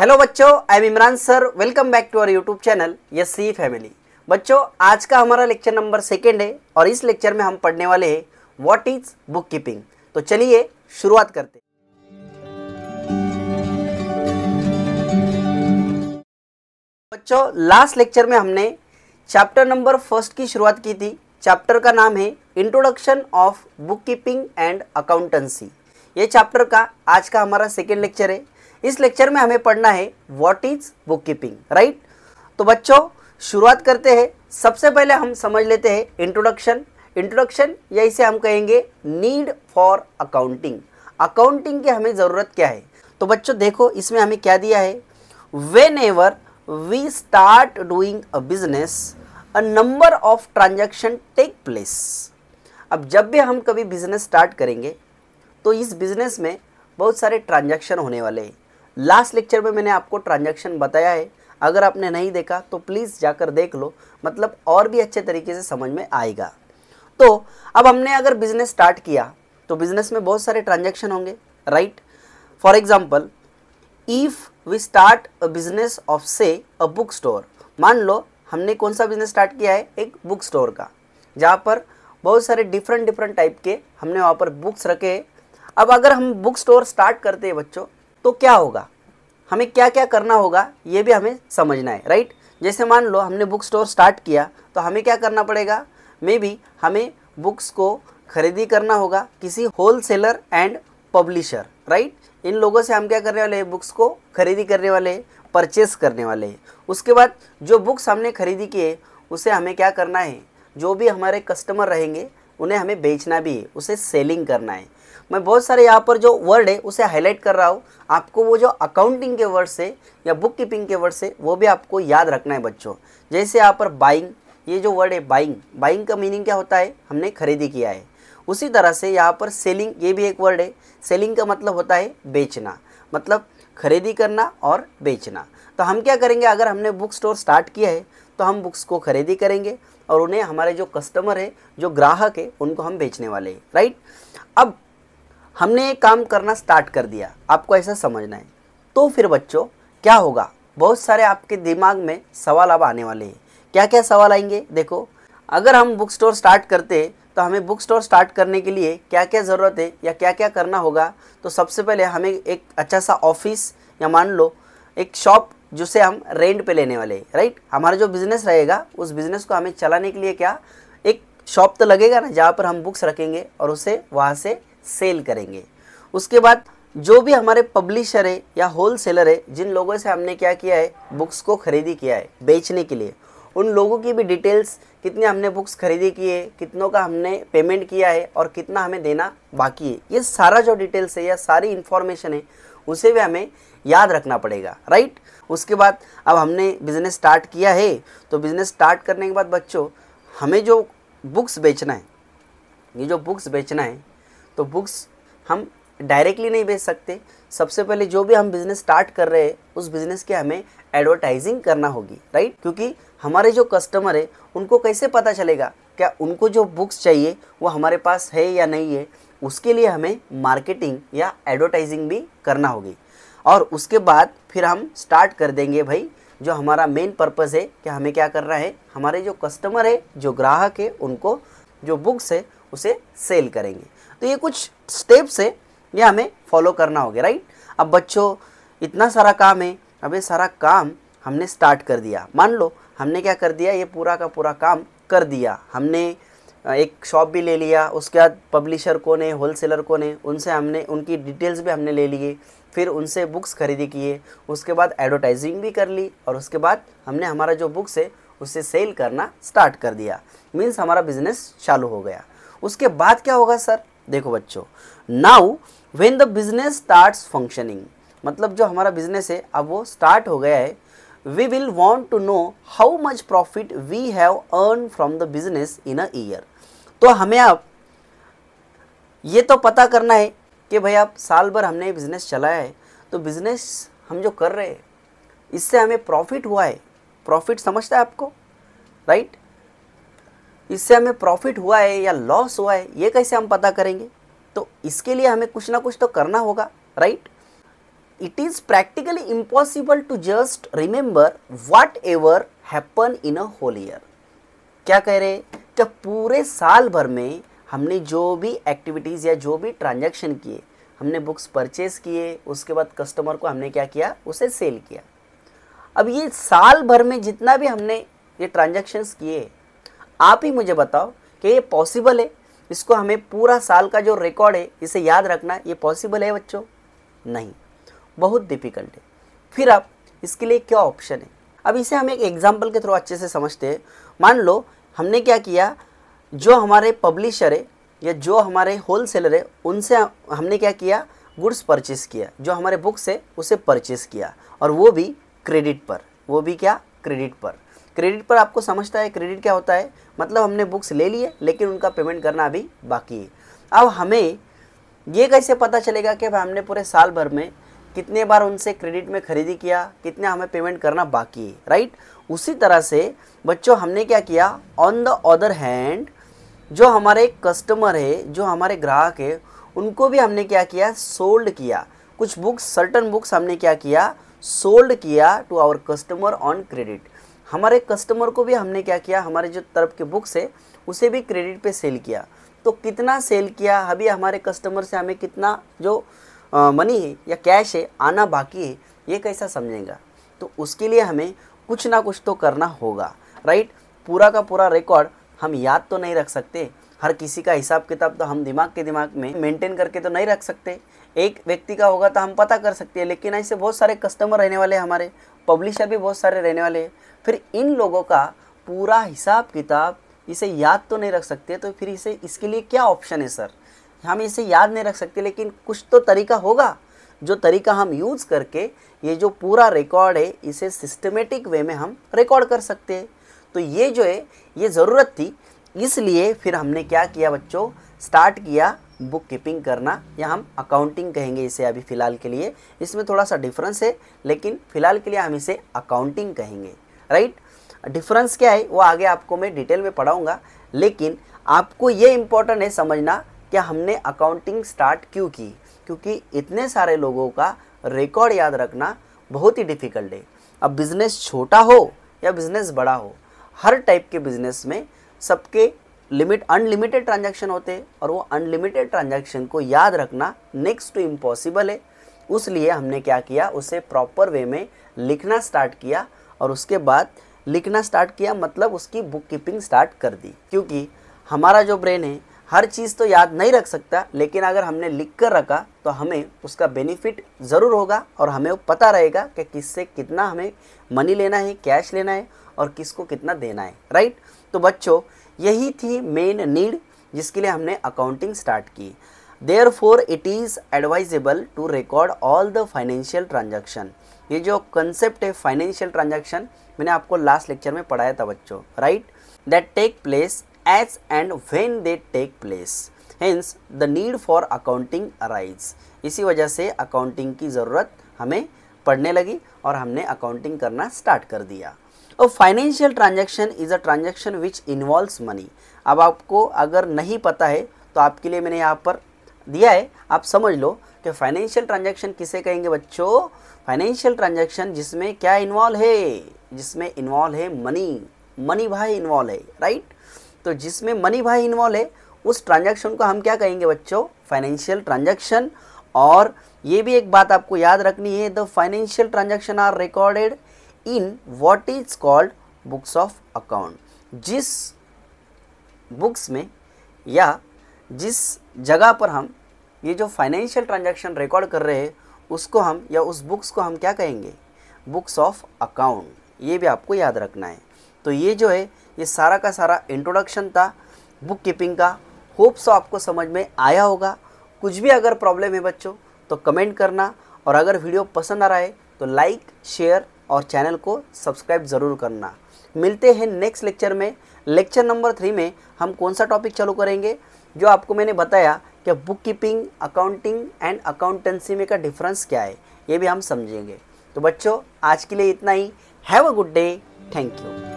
hello बच्चों I am Imran sir welcome back to our YouTube channel yes C family बच्चों आज का हमारा लेक्चर नंबर सेकेंड है और इस लेक्चर में हम पढ़ने वाले हैं व्हाट इज बुक कीपिंग तो चलिए शुरुआत करते हैं बच्चों लास्ट लेक्चर में हमने चैप्टर नंबर फर्स्ट की शुरुआत की थी चैप्टर का नाम है introduction of book keeping and accountancy ये चैप्टर का आज का हमारा सेकेंड लेक्चर है इस लेक्चर में हमें पढ़ना है what is book keeping right तो बच्चों शुरुआत करते हैं सबसे पहले हम समझ लेते हैं इंट्रोडक्शन इंट्रोडक्शन या इसे हम कहेंगे नीड फॉर अकाउंटिंग अकाउंटिंग की हमें ज़रूरत क्या है तो बच्चों देखो इसमें हमें क्या दिया है whenever we start doing a business a number of transaction take place अब जब भी हम कभी बिज़नेस स्टार्ट करेंगे तो इस बिज़नेस में बहुत सारे ट्रांजेक्शन होने वाले हैं लास्ट लेक्चर में मैंने आपको ट्रांजेक्शन बताया है अगर आपने नहीं देखा तो प्लीज़ जाकर देख लो मतलब और भी अच्छे तरीके से समझ में आएगा तो अब हमने अगर बिज़नेस स्टार्ट किया तो बिज़नेस में बहुत सारे ट्रांजेक्शन होंगे right for example if we start a business of say a book store मान लो हमने कौन सा बिज़नेस स्टार्ट किया है एक बुक स्टोर का जहाँ पर बहुत सारे डिफरेंट डिफरेंट टाइप के हमने वहाँ पर बुक्स रखे अब अगर हम बुक स्टोर स्टार्ट करते हैं बच्चों तो क्या होगा हमें क्या क्या करना होगा ये भी हमें समझना है राइट जैसे मान लो हमने बुक स्टोर स्टार्ट किया तो हमें क्या करना पड़ेगा मे बी हमें बुक्स को खरीदी करना होगा किसी wholesaler and publisher right इन लोगों से हम क्या करने वाले हैं बुक्स को खरीदी करने वाले हैं परचेस करने वाले हैं उसके बाद जो बुक्स हमने खरीदी किए उसे हमें क्या करना है जो भी हमारे कस्टमर रहेंगे उन्हें हमें बेचना भी है उसे सेलिंग करना है मैं बहुत सारे यहाँ पर जो वर्ड है उसे हाईलाइट कर रहा हूँ आपको वो जो अकाउंटिंग के वर्ड से या बुक कीपिंग के वर्ड से वो भी आपको याद रखना है बच्चों जैसे यहाँ पर बाइंग ये जो वर्ड है बाइंग बाइंग का मीनिंग क्या होता है हमने खरीदी किया है उसी तरह से यहाँ पर सेलिंग ये भी एक वर्ड है सेलिंग का मतलब होता है बेचना मतलब खरीदी करना और बेचना तो हम क्या करेंगे अगर हमने बुक स्टोर स्टार्ट किया है तो हम बुक्स को खरीदी करेंगे और उन्हें हमारे जो कस्टमर है जो ग्राहक है उनको हम बेचने वाले हैं राइट अब हमने ये काम करना स्टार्ट कर दिया आपको ऐसा समझना है तो फिर बच्चों क्या होगा बहुत सारे आपके दिमाग में सवाल अब आने वाले हैं क्या क्या सवाल आएंगे देखो अगर हम बुक स्टोर स्टार्ट करते तो हमें बुक स्टोर स्टार्ट करने के लिए क्या क्या ज़रूरत है या क्या क्या करना होगा तो सबसे पहले हमें एक अच्छा सा ऑफिस या मान लो एक शॉप जिसे हम रेंट पे लेने वाले हैं राइट हमारा जो बिज़नेस रहेगा उस बिज़नेस को हमें चलाने के लिए क्या एक शॉप तो लगेगा ना जहाँ पर हम बुक्स रखेंगे और उसे वहाँ से सेल करेंगे उसके बाद जो भी हमारे पब्लिशर है या होल सेलर है जिन लोगों से हमने क्या किया है बुक्स को खरीदी किया है बेचने के लिए उन लोगों की भी डिटेल्स कितने हमने बुक्स खरीदी की है कितनों का हमने पेमेंट किया है और कितना हमें देना बाकी है ये सारा जो डिटेल्स है या सारी इन्फॉर्मेशन है उसे भी हमें याद रखना पड़ेगा राइट उसके बाद अब हमने बिज़नेस स्टार्ट किया है तो बिज़नेस स्टार्ट करने के बाद बच्चों हमें जो बुक्स बेचना है ये जो बुक्स बेचना है तो बुक्स हम डायरेक्टली नहीं बेच सकते सबसे पहले जो भी हम बिज़नेस स्टार्ट कर रहे हैं उस बिज़नेस के हमें एडवर्टाइजिंग करना होगी राइट क्योंकि हमारे जो कस्टमर है उनको कैसे पता चलेगा क्या उनको जो बुक्स चाहिए वो हमारे पास है या नहीं है उसके लिए हमें मार्केटिंग या एडवर्टाइजिंग भी करना होगी और उसके बाद फिर हम स्टार्ट कर देंगे भाई जो हमारा मेन पर्पस है कि हमें क्या करना है हमारे जो कस्टमर है जो ग्राहक है उनको जो बुक्स है उसे सेल करेंगे तो ये कुछ स्टेप्स है ये हमें फॉलो करना होगा राइट अब बच्चों इतना सारा काम है अब ये सारा काम हमने स्टार्ट कर दिया मान लो हमने क्या कर दिया ये पूरा का पूरा काम कर दिया हमने एक शॉप भी ले लिया उसके बाद पब्लिशर ने होल होलसेलर को ने उनसे हमने उनकी डिटेल्स भी हमने ले लिए फिर उनसे बुक्स खरीदी किए उसके बाद एडवर्टाइजिंग भी कर ली और उसके बाद हमने हमारा जो बुक्स है उसे सेल करना स्टार्ट कर दिया मीन्स हमारा बिज़नेस चालू हो गया उसके बाद क्या होगा सर देखो बच्चों now when the business start functioning मतलब जो हमारा बिजनेस है अब वो स्टार्ट हो गया है we will want to know how much profit we have earn from the business in a year तो हमें अब ये तो पता करना है कि भाई आप साल भर हमने बिज़नेस चलाया है तो बिज़नेस हम जो कर रहे हैं इससे हमें प्रॉफिट हुआ है प्रॉफिट समझता है आपको राइट इससे हमें प्रॉफिट हुआ है या लॉस हुआ है ये कैसे हम पता करेंगे तो इसके लिए हमें कुछ ना कुछ तो करना होगा right it is practically impossible to just remember whatever happen in a whole year क्या कह रहे जब पूरे साल भर में हमने जो भी एक्टिविटीज़ या जो भी ट्रांजेक्शन किए हमने बुक्स परचेज किए उसके बाद कस्टमर को हमने क्या किया उसे सेल किया अब ये साल भर में जितना भी हमने ये ट्रांजेक्शन्स किए आप ही मुझे बताओ कि ये पॉसिबल है इसको हमें पूरा साल का जो रिकॉर्ड है इसे याद रखना ये पॉसिबल है बच्चों नहीं बहुत डिफ़िकल्ट है फिर आप इसके लिए क्या ऑप्शन है अब इसे हम एक एग्जाम्पल के थ्रू अच्छे से समझते हैं मान लो हमने क्या किया जो हमारे पब्लिशर है या जो हमारे होल सेलर है उनसे हमने क्या किया गुड्स परचेस किया जो हमारे बुक्स है उसे परचेस किया और वो भी क्रेडिट पर वो भी क्या क्रेडिट पर क्रेडिट पर आपको समझता है क्रेडिट क्या होता है मतलब हमने बुक्स ले लिए लेकिन उनका पेमेंट करना अभी बाकी है अब हमें ये कैसे पता चलेगा कि हमने पूरे साल भर में कितने बार उनसे क्रेडिट में खरीदी किया कितने हमें पेमेंट करना बाकी है राइट उसी तरह से बच्चों हमने क्या किया ऑन द अदर हैंड जो हमारे कस्टमर है जो हमारे ग्राहक है उनको भी हमने क्या किया सोल्ड किया कुछ बुक्स सर्टन बुक्स हमने क्या किया सोल्ड किया to our customer on credit हमारे कस्टमर को भी हमने क्या किया हमारे जो तरफ के बुक्स है उसे भी क्रेडिट पे सेल किया तो कितना सेल किया अभी हमारे कस्टमर से हमें कितना जो मनी है या कैश है आना बाकी है ये कैसा समझेगा तो उसके लिए हमें कुछ ना कुछ तो करना होगा राइट पूरा का पूरा रिकॉर्ड हम याद तो नहीं रख सकते हर किसी का हिसाब किताब तो हम दिमाग के दिमाग में मेंटेन करके तो नहीं रख सकते एक व्यक्ति का होगा तो हम पता कर सकते हैं लेकिन ऐसे बहुत सारे कस्टमर रहने वाले हमारे पब्लिशर भी बहुत सारे रहने वाले हैं फिर इन लोगों का पूरा हिसाब किताब इसे याद तो नहीं रख सकते तो फिर इसे इसके लिए क्या ऑप्शन है सर हम इसे याद नहीं रख सकते लेकिन कुछ तो तरीका होगा जो तरीका हम यूज़ करके ये जो पूरा रिकॉर्ड है इसे सिस्टमेटिक वे में हम रिकॉर्ड कर सकते हैं तो ये जो है ये ज़रूरत थी इसलिए फिर हमने क्या किया बच्चों स्टार्ट किया बुक कीपिंग करना या हम अकाउंटिंग कहेंगे इसे अभी फ़िलहाल के लिए इसमें थोड़ा सा डिफरेंस है लेकिन फ़िलहाल के लिए हम इसे अकाउंटिंग कहेंगे राइट डिफरेंस क्या है वो आगे आपको मैं डिटेल में पढ़ाऊँगा लेकिन आपको ये इम्पोर्टेंट है समझना कि हमने अकाउंटिंग स्टार्ट क्यों की क्योंकि इतने सारे लोगों का रिकॉर्ड याद रखना बहुत ही डिफ़िकल्ट है अब बिज़नेस छोटा हो या बिज़नेस बड़ा हो हर टाइप के बिज़नेस में सबके लिमिट अनलिमिटेड ट्रांजैक्शन होते हैं और वो अनलिमिटेड ट्रांजैक्शन को याद रखना नेक्स्ट टू इम्पॉसिबल है उस लिए हमने क्या किया उसे प्रॉपर वे में लिखना स्टार्ट किया और उसके बाद लिखना स्टार्ट किया मतलब उसकी बुक कीपिंग स्टार्ट कर दी क्योंकि हमारा जो ब्रेन है हर चीज़ तो याद नहीं रख सकता लेकिन अगर हमने लिख कर रखा तो हमें उसका बेनिफिट ज़रूर होगा और हमें वो पता रहेगा कि किससे कितना हमें मनी लेना है कैश लेना है और किसको कितना देना है राइट तो बच्चों यही थी मेन नीड जिसके लिए हमने अकाउंटिंग स्टार्ट की therefore it is advisable to record all the financial transaction ये जो कंसेप्ट है फाइनेंशियल ट्रांजैक्शन मैंने आपको लास्ट लेक्चर में पढ़ाया था बच्चों right that take place as and when they take place hence the need for accounting arise इसी वजह से अकाउंटिंग की ज़रूरत हमें पढ़ने लगी और हमने अकाउंटिंग करना स्टार्ट कर दिया और financial transaction is a transaction which involves money अब आपको अगर नहीं पता है तो आपके लिए मैंने यहाँ पर दिया है आप समझ लो कि फाइनेंशियल ट्रांजेक्शन किसे कहेंगे बच्चों फाइनेंशियल ट्रांजैक्शन जिसमें क्या इन्वॉल्व है जिसमें इन्वॉल्व है मनी मनी भाई इन्वॉल्व है राइट तो जिसमें मनी भाई इन्वॉल्व है उस ट्रांजैक्शन को हम क्या कहेंगे बच्चों फाइनेंशियल ट्रांजैक्शन और ये भी एक बात आपको याद रखनी है the financial transaction are recorded in what is called books of account जिस बुक्स में या जिस जगह पर हम ये जो फाइनेंशियल ट्रांजेक्शन रिकॉर्ड कर रहे हैं उसको हम या उस बुक्स को हम क्या कहेंगे बुक्स ऑफ अकाउंट ये भी आपको याद रखना है तो ये जो है ये सारा का सारा इंट्रोडक्शन था बुक कीपिंग का होप सो तो आपको समझ में आया होगा कुछ भी अगर प्रॉब्लम है बच्चों तो कमेंट करना और अगर वीडियो पसंद आ रहा है तो लाइक शेयर और चैनल को सब्सक्राइब ज़रूर करना मिलते हैं नेक्स्ट लेक्चर में लेक्चर नंबर थ्री में हम कौन सा टॉपिक चालू करेंगे जो आपको मैंने बताया कि bookkeeping accounting and accountancy में का डिफरेंस क्या है ये भी हम समझेंगे तो बच्चों आज के लिए इतना ही have a good day thank you